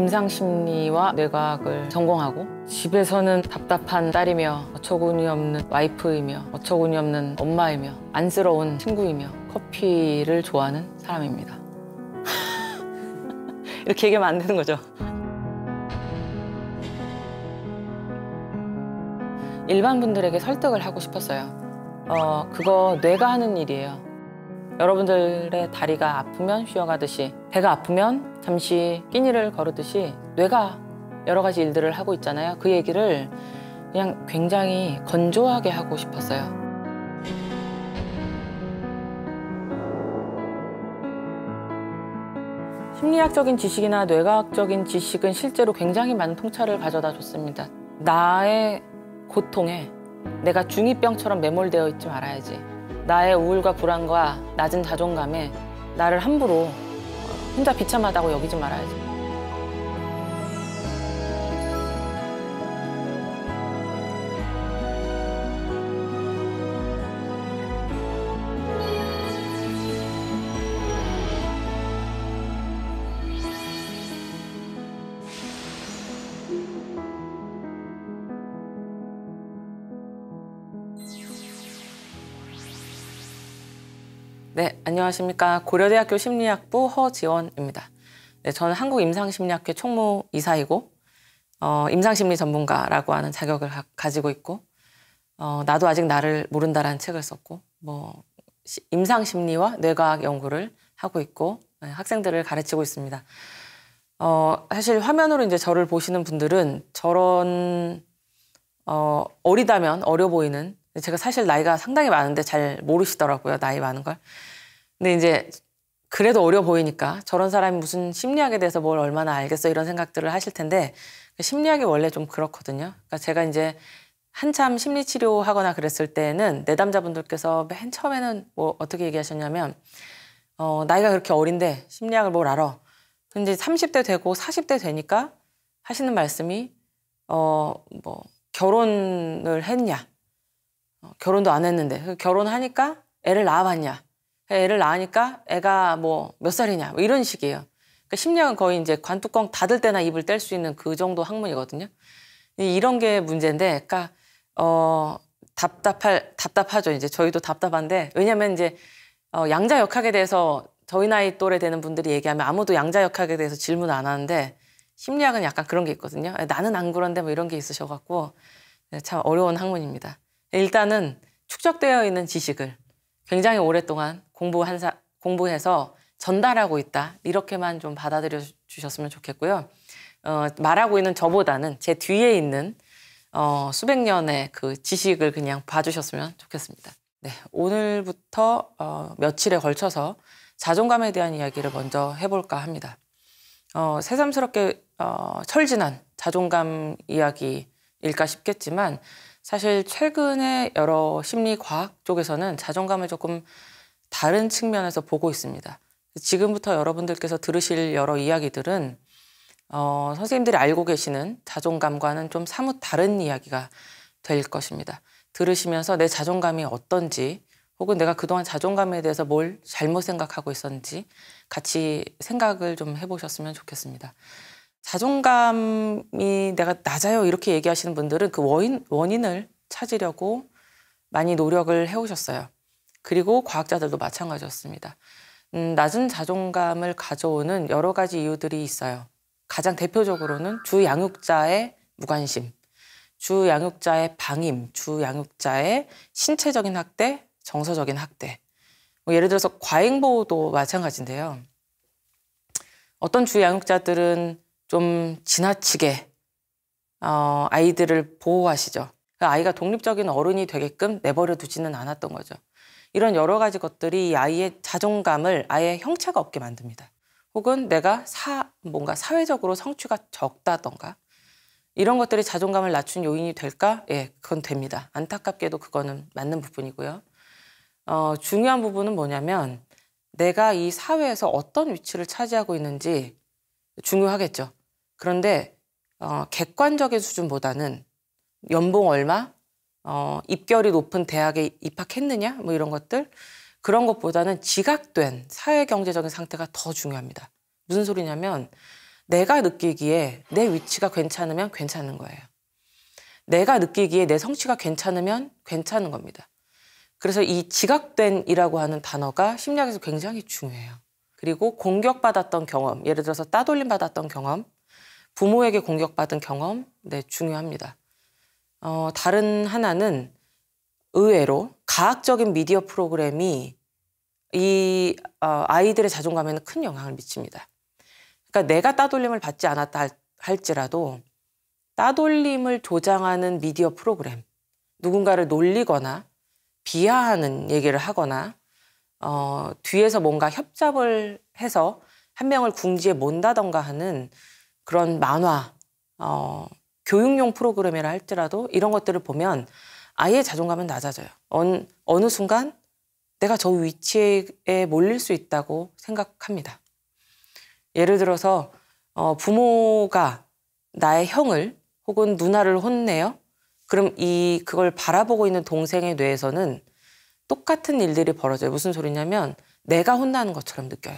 임상심리와 뇌과학을 전공하고 집에서는 답답한 딸이며 어처구니 없는 와이프이며 어처구니 없는 엄마이며 안쓰러운 친구이며 커피를 좋아하는 사람입니다. 이렇게 얘기하면 안 되는 거죠. 일반 분들에게 설득을 하고 싶었어요. 어, 그거 뇌가 하는 일이에요. 여러분들의 다리가 아프면 쉬어가듯이 배가 아프면 잠시 끼니를 거르듯이 뇌가 여러 가지 일들을 하고 있잖아요. 그 얘기를 그냥 굉장히 건조하게 하고 싶었어요. 심리학적인 지식이나 뇌과학적인 지식은 실제로 굉장히 많은 통찰을 가져다 줬습니다. 나의 고통에 내가 중이병처럼 매몰되어 있지 말아야지. 나의 우울과 불안과 낮은 자존감에 나를 함부로 혼자 비참하다고 여기지 말아야지. 안녕하십니까. 고려대학교 심리학부 허지원입니다. 네, 저는 한국임상심리학회 총무 이사이고 어, 임상심리 전문가라고 하는 자격을 가, 지고 있고 어, 나도 아직 나를 모른다라는 책을 썼고 뭐 시, 임상심리와 뇌과학 연구를 하고 있고 네, 학생들을 가르치고 있습니다. 어, 사실 화면으로 이제 저를 보시는 분들은 저런 어, 어리다면 어려 보이는 제가 사실 나이가 상당히 많은데 잘 모르시더라고요 나이 많은 걸. 근데 이제 그래도 어려 보이니까 저런 사람이 무슨 심리학에 대해서 뭘 얼마나 알겠어 이런 생각들을 하실 텐데 그 심리학이 원래 좀 그렇거든요. 그러니까 제가 이제 한참 심리 치료하거나 그랬을 때는 내담자분들께서 맨 처음에는 뭐 어떻게 얘기하셨냐면 어, 나이가 그렇게 어린데 심리학을 뭘 알아. 근데 30대 되고 40대 되니까 하시는 말씀이 어, 뭐 결혼을 했냐. 어, 결혼도 안 했는데 결혼하니까 애를 낳아봤냐. 애를 낳으니까 애가 뭐 몇 살이냐 뭐 이런 식이에요. 그러니까 심리학은 거의 이제 관뚜껑 닫을 때나 입을 뗄 수 있는 그 정도 학문이거든요. 이런 게 문제인데, 그러니까 어 답답할 답답하죠. 이제 저희도 답답한데 왜냐면 이제 어, 양자역학에 대해서 저희 나이 또래 되는 분들이 얘기하면 아무도 양자역학에 대해서 질문 안 하는데 심리학은 약간 그런 게 있거든요. 아, 나는 안 그런데 뭐 이런 게 있으셔갖고 네, 참 어려운 학문입니다. 일단은 축적되어 있는 지식을 굉장히 오랫동안 공부한 사, 공부해서 전달하고 있다 이렇게만 좀 받아들여 주셨으면 좋겠고요. 어, 말하고 있는 저보다는 제 뒤에 있는 어, 수백 년의 그 지식을 그냥 봐주셨으면 좋겠습니다. 네, 오늘부터 어, 며칠에 걸쳐서 자존감에 대한 이야기를 먼저 해볼까 합니다. 어, 새삼스럽게 어, 철진한 자존감 이야기일까 싶겠지만 사실 최근에 여러 심리과학 쪽에서는 자존감을 조금 다른 측면에서 보고 있습니다. 지금부터 여러분들께서 들으실 여러 이야기들은 어, 선생님들이 알고 계시는 자존감과는 좀 사뭇 다른 이야기가 될 것입니다. 들으시면서 내 자존감이 어떤지 혹은 내가 그동안 자존감에 대해서 뭘 잘못 생각하고 있었는지 같이 생각을 좀 해보셨으면 좋겠습니다. 자존감이 내가 낮아요 이렇게 얘기하시는 분들은 그 원인, 원인을 찾으려고 많이 노력을 해오셨어요. 그리고 과학자들도 마찬가지였습니다. 음, 낮은 자존감을 가져오는 여러 가지 이유들이 있어요. 가장 대표적으로는 주 양육자의 무관심, 주 양육자의 방임, 주 양육자의 신체적인 학대, 정서적인 학대. 뭐 예를 들어서 과잉보호도 마찬가지인데요. 어떤 주 양육자들은 좀 지나치게 어, 아이들을 보호하시죠. 그 아이가 독립적인 어른이 되게끔 내버려 두지는 않았던 거죠. 이런 여러 가지 것들이 아이의 자존감을 아예 형체가 없게 만듭니다. 혹은 내가 사, 뭔가 사회적으로 성취가 적다던가 이런 것들이 자존감을 낮춘 요인이 될까? 예, 그건 됩니다. 안타깝게도 그거는 맞는 부분이고요. 어, 중요한 부분은 뭐냐면 내가 이 사회에서 어떤 위치를 차지하고 있는지 중요하겠죠. 그런데 어, 객관적인 수준보다는 연봉 얼마, 어, 입결이 높은 대학에 입학했느냐, 뭐 이런 것들 그런 것보다는 지각된 사회 경제적인 상태가 더 중요합니다. 무슨 소리냐면 내가 느끼기에 내 위치가 괜찮으면 괜찮은 거예요. 내가 느끼기에 내 성취가 괜찮으면 괜찮은 겁니다. 그래서 이 지각된이라고 하는 단어가 심리학에서 굉장히 중요해요. 그리고 공격받았던 경험, 예를 들어서 따돌림 받았던 경험, 부모에게 공격받은 경험, 네, 중요합니다. 어, 다른 하나는 의외로 과학적인 미디어 프로그램이 이 어, 아이들의 자존감에는 큰 영향을 미칩니다. 그러니까 내가 따돌림을 받지 않았다 할지라도 따돌림을 조장하는 미디어 프로그램, 누군가를 놀리거나 비하하는 얘기를 하거나 어, 뒤에서 뭔가 협잡을 해서 한 명을 궁지에 몬다던가 하는 그런 만화, 어, 교육용 프로그램이라 할지라도 이런 것들을 보면 아예 자존감은 낮아져요. 언, 어느 순간 내가 저 위치에 몰릴 수 있다고 생각합니다. 예를 들어서 어, 부모가 나의 형을 혹은 누나를 혼내요. 그럼 이 그걸 바라보고 있는 동생의 뇌에서는 똑같은 일들이 벌어져요. 무슨 소리냐면 내가 혼나는 것처럼 느껴요.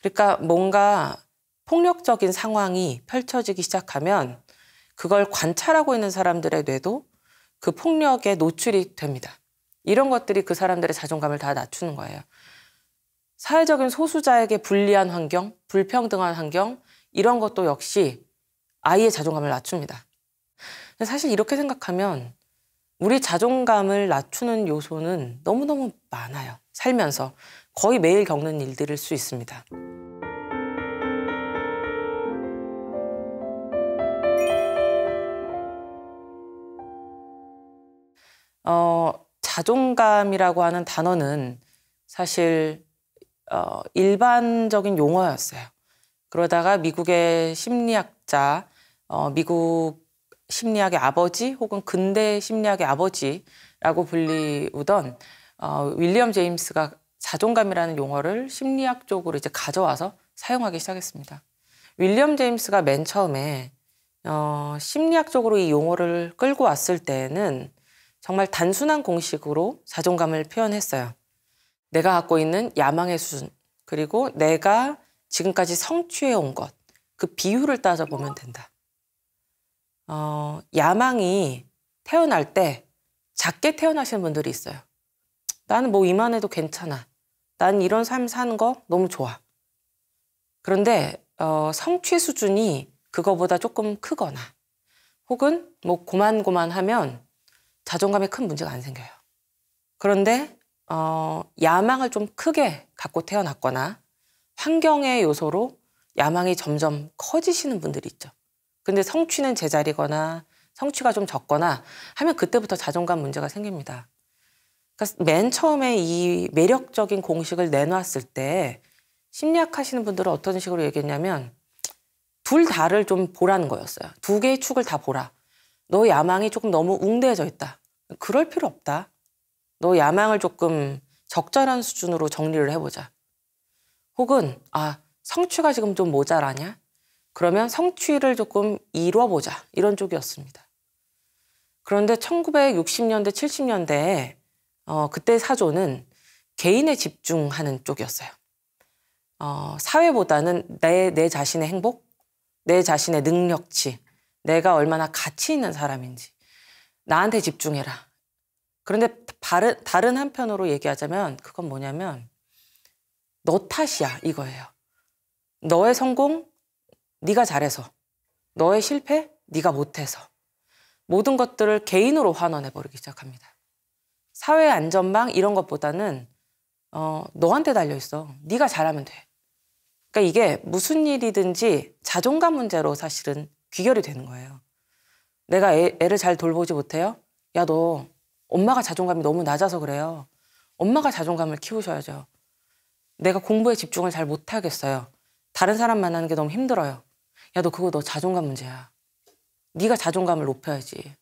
그러니까 뭔가 폭력적인 상황이 펼쳐지기 시작하면 그걸 관찰하고 있는 사람들의 뇌도 그 폭력에 노출이 됩니다. 이런 것들이 그 사람들의 자존감을 다 낮추는 거예요. 사회적인 소수자에게 불리한 환경, 불평등한 환경, 이런 것도 역시 아이의 자존감을 낮춥니다. 사실 이렇게 생각하면 우리 자존감을 낮추는 요소는 너무너무 많아요. 살면서 거의 매일 겪는 일들일 수 있습니다. 어, 자존감이라고 하는 단어는 사실 어, 일반적인 용어였어요. 그러다가 미국의 심리학자, 어, 미국 심리학의 아버지 혹은 근대 심리학의 아버지라고 불리우던 어, 윌리엄 제임스가 자존감이라는 용어를 심리학 쪽으로 이제 가져와서 사용하기 시작했습니다. 윌리엄 제임스가 맨 처음에 어, 심리학 쪽으로 이 용어를 끌고 왔을 때는 정말 단순한 공식으로 자존감을 표현했어요. 내가 갖고 있는 야망의 수준, 그리고 내가 지금까지 성취해 온 것, 그 비율을 따져보면 된다. 어, 야망이 태어날 때 작게 태어나시는 분들이 있어요. 나는 뭐 이만해도 괜찮아. 난 이런 삶 사는 거 너무 좋아. 그런데 어, 성취 수준이 그거보다 조금 크거나 혹은 뭐 고만고만하면 자존감에 큰 문제가 안 생겨요. 그런데 어, 야망을 좀 크게 갖고 태어났거나 환경의 요소로 야망이 점점 커지시는 분들이 있죠. 근데 성취는 제자리거나 성취가 좀 적거나 하면 그때부터 자존감 문제가 생깁니다. 그러니까 맨 처음에 이 매력적인 공식을 내놨을 때 심리학 하시는 분들은 어떤 식으로 얘기했냐면 둘 다를 좀 보라는 거였어요. 두 개의 축을 다 보라. 너 야망이 조금 너무 웅대해져 있다. 그럴 필요 없다. 너 야망을 조금 적절한 수준으로 정리를 해보자. 혹은 아 성취가 지금 좀 모자라냐? 그러면 성취를 조금 이뤄보자 이런 쪽이었습니다. 그런데 1960년대 70년대에 어, 그때 사조는 개인에 집중하는 쪽이었어요. 어, 사회보다는 내, 내 자신의 행복, 내 자신의 능력치, 내가 얼마나 가치 있는 사람인지 나한테 집중해라. 그런데 다른, 다른 한편으로 얘기하자면 그건 뭐냐면 너 탓이야 이거예요. 너의 성공 네가 잘해서 너의 실패 네가 못해서 모든 것들을 개인으로 환원해 버리기 시작합니다. 사회 안전망 이런 것보다는 어, 너한테 달려 있어. 네가 잘하면 돼. 그러니까 이게 무슨 일이든지 자존감 문제로 사실은 귀결이 되는 거예요. 내가 애, 애를 잘 돌보지 못해요? 야, 너 엄마가 자존감이 너무 낮아서 그래요. 엄마가 자존감을 키우셔야죠. 내가 공부에 집중을 잘 못하겠어요. 다른 사람 만나는 게 너무 힘들어요. 야, 너 그거 너 자존감 문제야. 네가 자존감을 높여야지.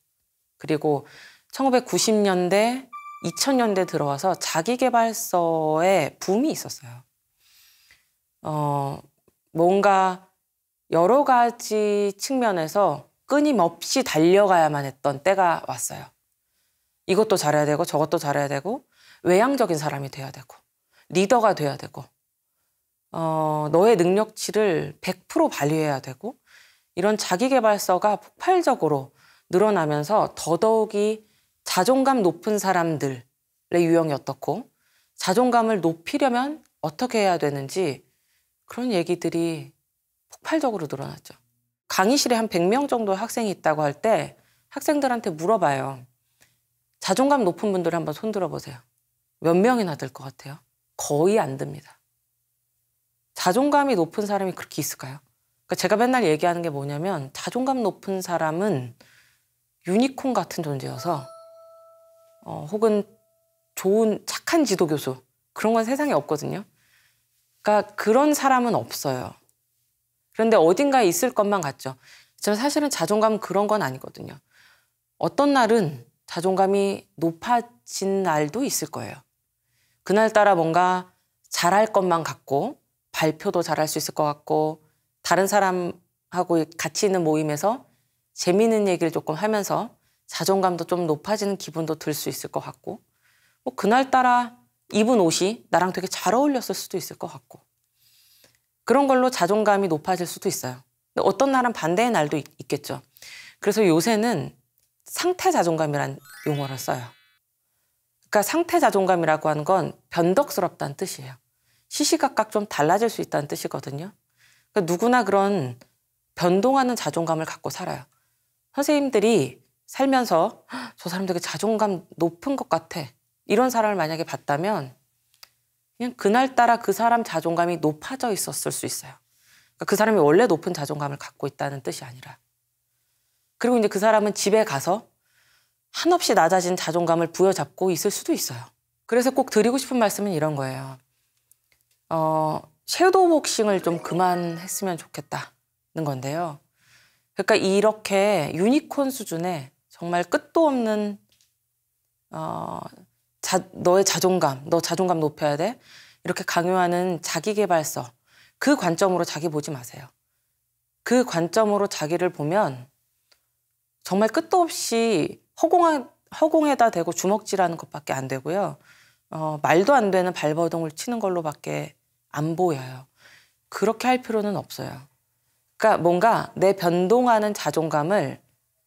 그리고 1990년대, 2000년대 들어와서 자기개발서의 붐이 있었어요. 어, 뭔가 여러 가지 측면에서 끊임없이 달려가야만 했던 때가 왔어요. 이것도 잘해야 되고 저것도 잘해야 되고 외향적인 사람이 돼야 되고 리더가 돼야 되고 어, 너의 능력치를 100% 발휘해야 되고 이런 자기개발서가 폭발적으로 늘어나면서 더더욱이 자존감 높은 사람들의 유형이 어떻고 자존감을 높이려면 어떻게 해야 되는지 그런 얘기들이 폭발적으로 늘어났죠. 강의실에 한 100명 정도 학생이 있다고 할 때 학생들한테 물어봐요. 자존감 높은 분들 한번 손 들어보세요. 몇 명이나 될 것 같아요? 거의 안 듭니다. 자존감이 높은 사람이 그렇게 있을까요? 그러니까 제가 맨날 얘기하는 게 뭐냐면 자존감 높은 사람은 유니콘 같은 존재여서 어, 혹은 좋은 착한 지도교수 그런 건 세상에 없거든요. 그러니까 그런 사람은 없어요. 그런데 어딘가에 있을 것만 같죠. 저 사실은 자존감 그런 건 아니거든요. 어떤 날은 자존감이 높아진 날도 있을 거예요. 그날따라 뭔가 잘할 것만 같고 발표도 잘할 수 있을 것 같고 다른 사람하고 같이 있는 모임에서 재미있는 얘기를 조금 하면서 자존감도 좀 높아지는 기분도 들 수 있을 것 같고 뭐 그날따라 입은 옷이 나랑 되게 잘 어울렸을 수도 있을 것 같고 그런 걸로 자존감이 높아질 수도 있어요. 어떤 날은 반대의 날도 있, 있겠죠. 그래서 요새는 상태 자존감이란 용어를 써요. 그러니까 상태 자존감이라고 하는 건 변덕스럽다는 뜻이에요. 시시각각 좀 달라질 수 있다는 뜻이거든요. 그러니까 누구나 그런 변동하는 자존감을 갖고 살아요. 선생님들이 살면서 저 사람 되게 자존감 높은 것 같아. 이런 사람을 만약에 봤다면 그냥 그날따라 그 사람 자존감이 높아져 있었을 수 있어요. 그러니까 그 사람이 원래 높은 자존감을 갖고 있다는 뜻이 아니라. 그리고 이제 그 사람은 집에 가서 한없이 낮아진 자존감을 부여잡고 있을 수도 있어요. 그래서 꼭 드리고 싶은 말씀은 이런 거예요. 어, 섀도우 복싱을 좀 그만했으면 좋겠다는 건데요. 그러니까 이렇게 유니콘 수준의 정말 끝도 없는 어, 자, 너의 자존감, 너 자존감 높여야 돼. 이렇게 강요하는 자기개발서. 그 관점으로 자기 보지 마세요. 그 관점으로 자기를 보면 정말 끝도 없이 허공에, 허공에다 대고 주먹질하는 것밖에 안 되고요. 어, 말도 안 되는 발버둥을 치는 걸로밖에 안 보여요. 그렇게 할 필요는 없어요. 그러니까 뭔가 내 변동하는 자존감을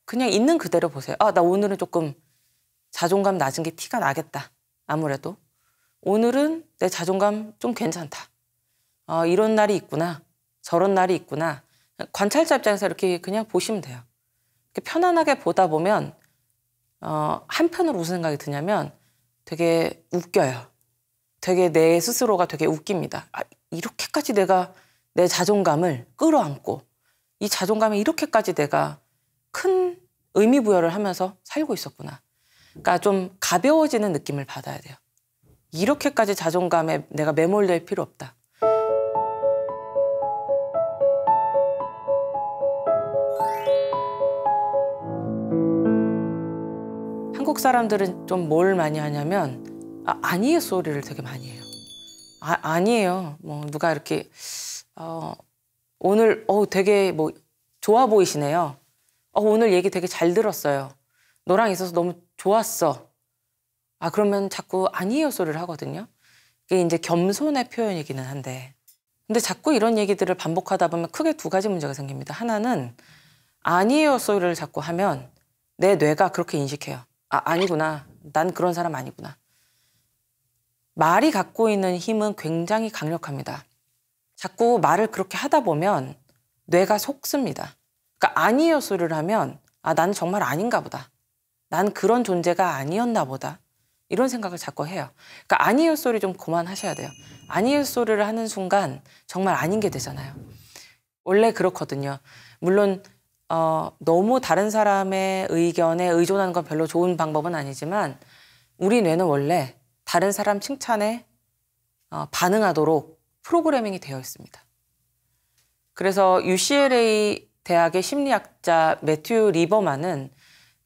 그냥 있는 그대로 보세요. 아, 나 오늘은 조금 자존감 낮은 게 티가 나겠다. 아무래도 오늘은 내 자존감 좀 괜찮다. 어, 이런 날이 있구나. 저런 날이 있구나. 관찰자 입장에서 이렇게 그냥 보시면 돼요. 이렇게 편안하게 보다 보면 어, 한편으로 무슨 생각이 드냐면 되게 웃겨요. 되게 내 스스로가 되게 웃깁니다. 아, 이렇게까지 내가 내 자존감을 끌어안고 이 자존감에 이렇게까지 내가 큰 의미 부여를 하면서 살고 있었구나. 그러니까 좀 가벼워지는 느낌을 받아야 돼요. 이렇게까지 자존감에 내가 매몰될 필요 없다. 한국 사람들은 좀 뭘 많이 하냐면 아, 니의 소리를 되게 많이 해요. 아, 아니에요. 뭐 누가 이렇게 어, 오늘 어 되게 뭐 좋아 보이시네요. 어 오늘 얘기 되게 잘 들었어요. 너랑 있어서 너무 좋았어. 아, 그러면 자꾸 아니에요 소리를 하거든요. 이게 이제 겸손의 표현이기는 한데. 근데 자꾸 이런 얘기들을 반복하다 보면 크게 두 가지 문제가 생깁니다. 하나는 아니에요 소리를 자꾸 하면 내 뇌가 그렇게 인식해요. 아, 아니구나. 난 그런 사람 아니구나. 말이 갖고 있는 힘은 굉장히 강력합니다. 자꾸 말을 그렇게 하다 보면 뇌가 속습니다. 그러니까 아니요 소리를 하면 아, 나는 정말 아닌가 보다. 난 그런 존재가 아니었나 보다. 이런 생각을 자꾸 해요. 그러니까 아니에요 소리 좀 그만하셔야 돼요. 아니에요 소리를 하는 순간 정말 아닌 게 되잖아요. 원래 그렇거든요. 물론 어, 너무 다른 사람의 의견에 의존하는 건 별로 좋은 방법은 아니지만 우리 뇌는 원래 다른 사람 칭찬에 어, 반응하도록 프로그래밍이 되어 있습니다. 그래서 UCLA 대학의 심리학자 매튜 리버만은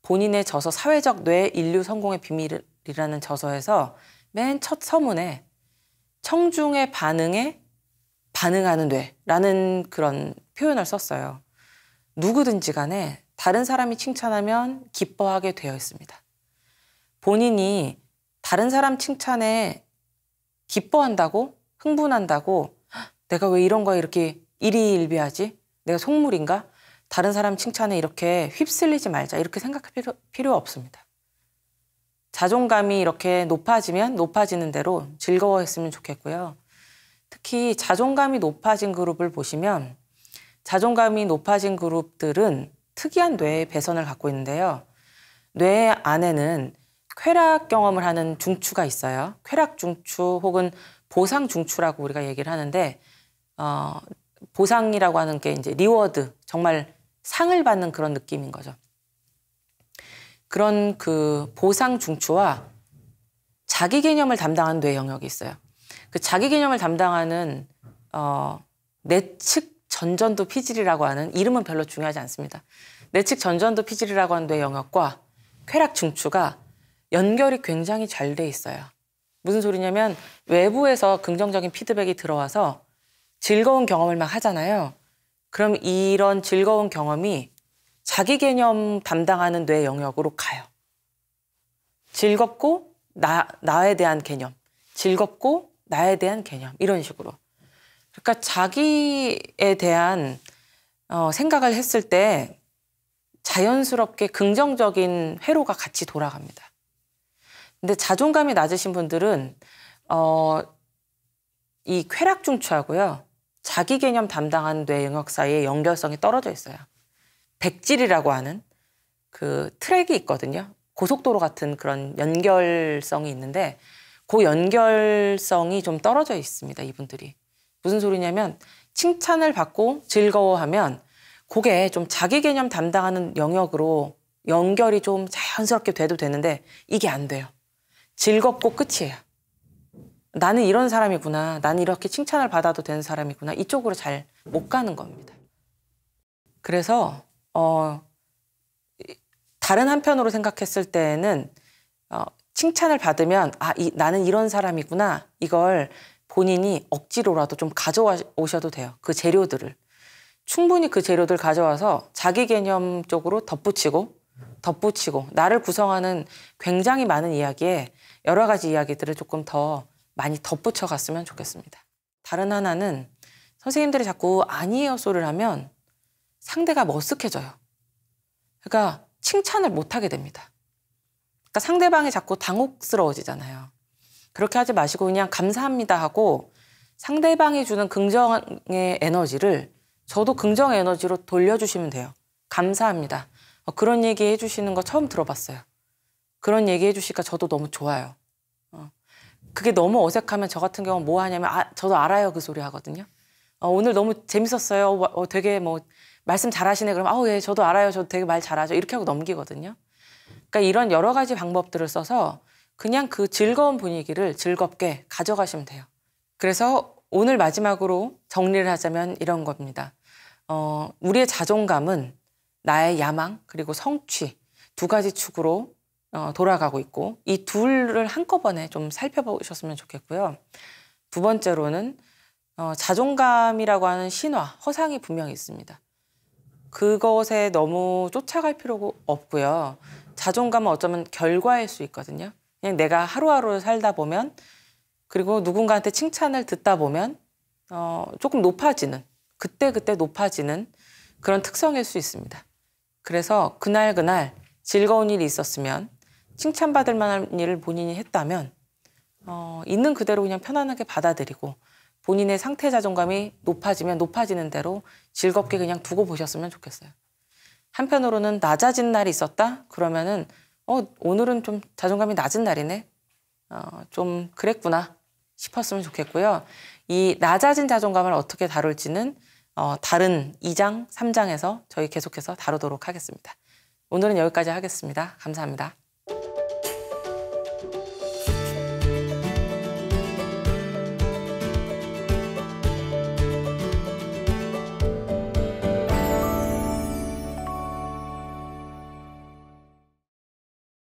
본인의 저서 사회적 뇌 인류 성공의 비밀이라는 저서에서 맨 첫 서문에 청중의 반응에 반응하는 뇌라는 그런 표현을 썼어요. 누구든지 간에 다른 사람이 칭찬하면 기뻐하게 되어 있습니다. 본인이 다른 사람 칭찬에 기뻐한다고 흥분한다고 내가 왜 이런 거 이렇게 일희일비하지? 내가 속물인가? 다른 사람 칭찬에 이렇게 휩쓸리지 말자 이렇게 생각할 필요, 필요 없습니다. 자존감이 이렇게 높아지면 높아지는 대로 즐거워했으면 좋겠고요. 특히 자존감이 높아진 그룹을 보시면 자존감이 높아진 그룹들은 특이한 뇌의 배선을 갖고 있는데요. 뇌 안에는 쾌락 경험을 하는 중추가 있어요. 쾌락 중추 혹은 보상 중추라고 우리가 얘기를 하는데 어, 보상이라고 하는 게 이제 리워드 정말 상을 받는 그런 느낌인 거죠. 그런 그 보상 중추와 자기 개념을 담당하는 뇌 영역이 있어요. 그 자기 개념을 담당하는 어, 내측 전전도 피질이라고 하는 이름은 별로 중요하지 않습니다. 내측 전전도 피질이라고 하는 뇌 영역과 쾌락 중추가 연결이 굉장히 잘 돼 있어요. 무슨 소리냐면 외부에서 긍정적인 피드백이 들어와서 즐거운 경험을 막 하잖아요. 그럼 이런 즐거운 경험이 자기 개념 담당하는 뇌 영역으로 가요. 즐겁고 나, 나에 대한 개념, 즐겁고 나에 대한 개념, 이런 식으로. 그러니까 자기에 대한 어, 생각을 했을 때 자연스럽게 긍정적인 회로가 같이 돌아갑니다. 근데 자존감이 낮으신 분들은 어, 이 쾌락중추하고요. 자기 개념 담당한뇌 영역 사이의 연결성이 떨어져 있어요. 백질이라고 하는 그 트랙이 있거든요. 고속도로 같은 그런 연결성이 있는데 그 연결성이 좀 떨어져 있습니다. 이분들이. 무슨 소리냐면 칭찬을 받고 즐거워하면 그게 좀 자기 개념 담당하는 영역으로 연결이 좀 자연스럽게 돼도 되는데 이게 안 돼요. 즐겁고 끝이에요. 나는 이런 사람이구나. 나는 이렇게 칭찬을 받아도 되는 사람이구나. 이쪽으로 잘 못 가는 겁니다. 그래서 어 다른 한편으로 생각했을 때는 에어 칭찬을 받으면 아 이, 나는 이런 사람이구나. 이걸 본인이 억지로라도 좀 가져오셔도 돼요. 그 재료들을 충분히 그 재료들 가져와서 자기 개념 적으로 덧붙이고 덧붙이고 나를 구성하는 굉장히 많은 이야기에 여러 가지 이야기들을 조금 더 많이 덧붙여 갔으면 좋겠습니다. 다른 하나는 선생님들이 자꾸 아니에요 소를 리 하면 상대가 머쓱해져요. 그러니까 칭찬을 못하게 됩니다. 그러니까 상대방이 자꾸 당혹스러워지잖아요. 그렇게 하지 마시고 그냥 감사합니다 하고 상대방이 주는 긍정의 에너지를 저도 긍정 에너지로 돌려주시면 돼요. 감사합니다. 어, 그런 얘기 해주시는 거 처음 들어봤어요. 그런 얘기 해주시니까 저도 너무 좋아요. 그게 너무 어색하면 저 같은 경우는 뭐 하냐면 아, 저도 알아요 그 소리 하거든요. 어, 오늘 너무 재밌었어요. 어, 되게 뭐 말씀 잘하시네. 그럼 아우 예 저도 알아요. 저도 되게 말 잘하죠. 이렇게 하고 넘기거든요. 그러니까 이런 여러 가지 방법들을 써서 그냥 그 즐거운 분위기를 즐겁게 가져가시면 돼요. 그래서 오늘 마지막으로 정리를 하자면 이런 겁니다. 어, 우리의 자존감은 나의 야망 그리고 성취 두 가지 축으로 어, 돌아가고 있고 이 둘을 한꺼번에 좀 살펴보셨으면 좋겠고요. 두 번째로는 어, 자존감이라고 하는 신화, 허상이 분명히 있습니다. 그것에 너무 쫓아갈 필요가 없고요. 자존감은 어쩌면 결과일 수 있거든요. 그냥 내가 하루하루 살다 보면 그리고 누군가한테 칭찬을 듣다 보면 어, 조금 높아지는 그때그때 그때 높아지는 그런 특성일 수 있습니다. 그래서 그날 그날 즐거운 일이 있었으면 칭찬받을 만한 일을 본인이 했다면 어, 있는 그대로 그냥 편안하게 받아들이고 본인의 상태 자존감이 높아지면 높아지는 대로 즐겁게 그냥 두고 보셨으면 좋겠어요. 한편으로는 낮아진 날이 있었다? 그러면은 어, 오늘은 좀 자존감이 낮은 날이네. 어, 좀 그랬구나 싶었으면 좋겠고요. 이 낮아진 자존감을 어떻게 다룰지는 어, 다른 2장, 3장에서 저희 계속해서 다루도록 하겠습니다. 오늘은 여기까지 하겠습니다. 감사합니다.